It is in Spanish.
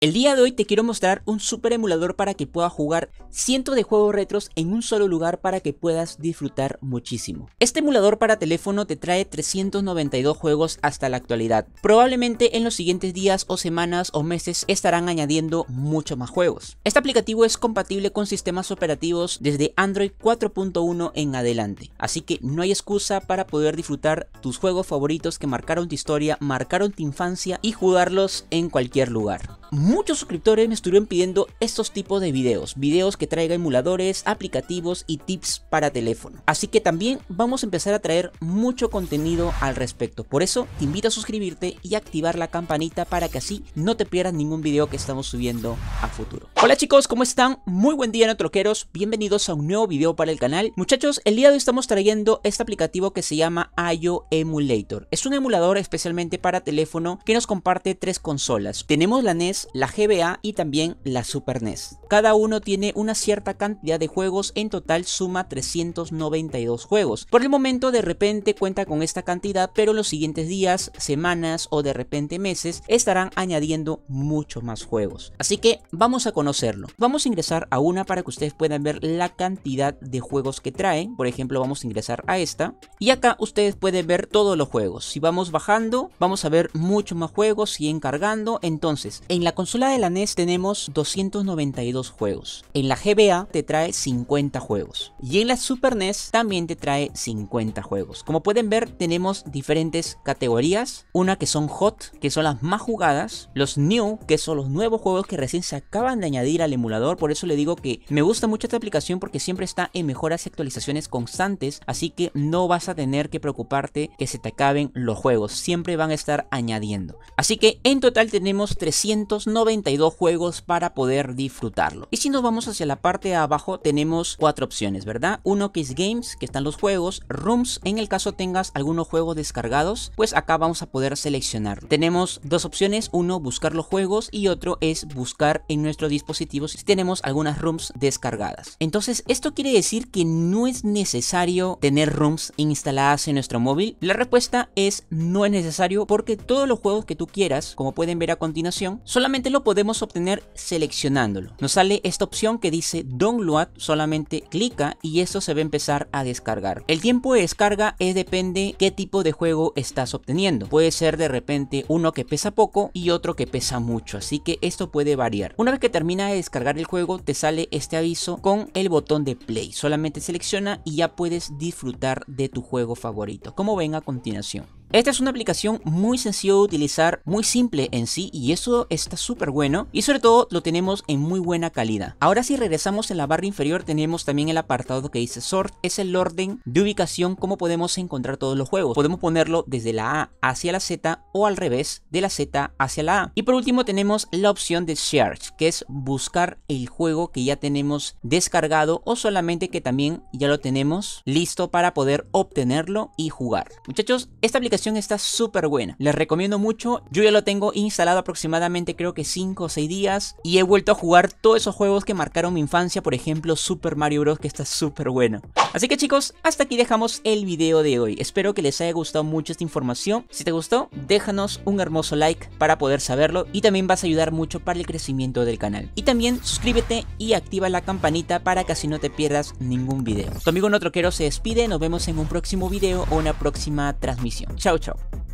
El día de hoy te quiero mostrar un super emulador para que puedas jugar cientos de juegos retros en un solo lugar para que puedas disfrutar muchísimo. Este emulador para teléfono te trae 392 juegos hasta la actualidad. Probablemente en los siguientes días o semanas o meses estarán añadiendo mucho más juegos. Este aplicativo es compatible con sistemas operativos desde Android 4.1 en adelante, así que no hay excusa para poder disfrutar tus juegos favoritos que marcaron tu historia, marcaron tu infancia y jugarlos en cualquier lugar muchos suscriptores me estuvieron pidiendo estos tipos de videos, videos que traiga emuladores, aplicativos y tips para teléfono. Así que también vamos a empezar a traer mucho contenido al respecto. Por eso te invito a suscribirte y activar la campanita para que así no te pierdas ningún video que estamos subiendo a futuro. Hola chicos, ¿cómo están? Muy buen día, no troqueros. Bienvenidos a un nuevo video para el canal. Muchachos, el día de hoy estamos trayendo este aplicativo que se llama IO Emulator. Es un emulador especialmente para teléfono que nos comparte tres consolas. Tenemos la NES, la GBA y también la Super NES. Cada uno tiene una cierta cantidad de juegos, en total suma 392 juegos. Por el momento de repente cuenta con esta cantidad, pero los siguientes días, semanas o de repente meses estarán añadiendo muchos más juegos. Así que vamos a conocerlo. Vamos a ingresar a una para que ustedes puedan ver la cantidad de juegos que traen. Por ejemplo, vamos a ingresar a esta. Y acá ustedes pueden ver todos los juegos. Si vamos bajando, vamos a ver muchos más juegos, y cargando. Entonces, en la consola de la NES tenemos 292 juegos. En la GBA te trae 50 juegos. Y en la Super NES también te trae 50 juegos. Como pueden ver, tenemos diferentes categorías. Una que son Hot, que son las más jugadas. Los New, que son los nuevos juegos que recién se acaban de añadir al emulador. Por eso le digo que me gusta mucho esta aplicación porque siempre está en mejoras y actualizaciones constantes. Así que no vas a tener que preocuparte que se te acaben los juegos. Siempre van a estar añadiendo. Así que en total tenemos 300 92 juegos para poder disfrutarlo. Y si nos vamos hacia la parte de abajo tenemos cuatro opciones, ¿verdad? Uno que es Games, que están los juegos, Rooms, en el caso tengas algunos juegos descargados, pues acá vamos a poder seleccionar. Tenemos dos opciones, uno buscar los juegos y otro es buscar en nuestro dispositivo si tenemos algunas Rooms descargadas. Entonces esto quiere decir que no es necesario tener Rooms instaladas en nuestro móvil. La respuesta es no es necesario porque todos los juegos que tú quieras, como pueden ver a continuación, solamente lo podemos obtener seleccionándolo. Nos sale esta opción que dice Download, solamente clica y esto se va a empezar a descargar. El tiempo de descarga es depende qué tipo de juego estás obteniendo. Puede ser de repente uno que pesa poco y otro que pesa mucho, así que esto puede variar. Una vez que termina de descargar el juego, te sale este aviso con el botón de play. Solamente selecciona y ya puedes disfrutar de tu juego favorito, como ven a continuación. Esta es una aplicación muy sencilla de utilizar, muy simple en sí y eso está súper bueno y sobre todo lo tenemos en muy buena calidad. Ahora si regresamos en la barra inferior tenemos también el apartado que dice sort, es el orden de ubicación como podemos encontrar todos los juegos. Podemos ponerlo desde la A hacia la Z o al revés de la Z hacia la A. Y por último tenemos la opción de search que es buscar el juego que ya tenemos descargado o solamente que también ya lo tenemos listo para poder obtenerlo y jugar. Muchachos, esta aplicación está súper buena. Les recomiendo mucho. Yo ya lo tengo instalado aproximadamente creo que 5 o 6 días. Y he vuelto a jugar todos esos juegos que marcaron mi infancia. Por ejemplo, Super Mario Bros. que está súper bueno. Así que chicos, hasta aquí dejamos el video de hoy. Espero que les haya gustado mucho esta información. Si te gustó, déjanos un hermoso like para poder saberlo. Y también vas a ayudar mucho para el crecimiento del canal. Y también suscríbete y activa la campanita para que así no te pierdas ningún video. Tu amigo No Troquero se despide. Nos vemos en un próximo video o una próxima transmisión. Chau, chau.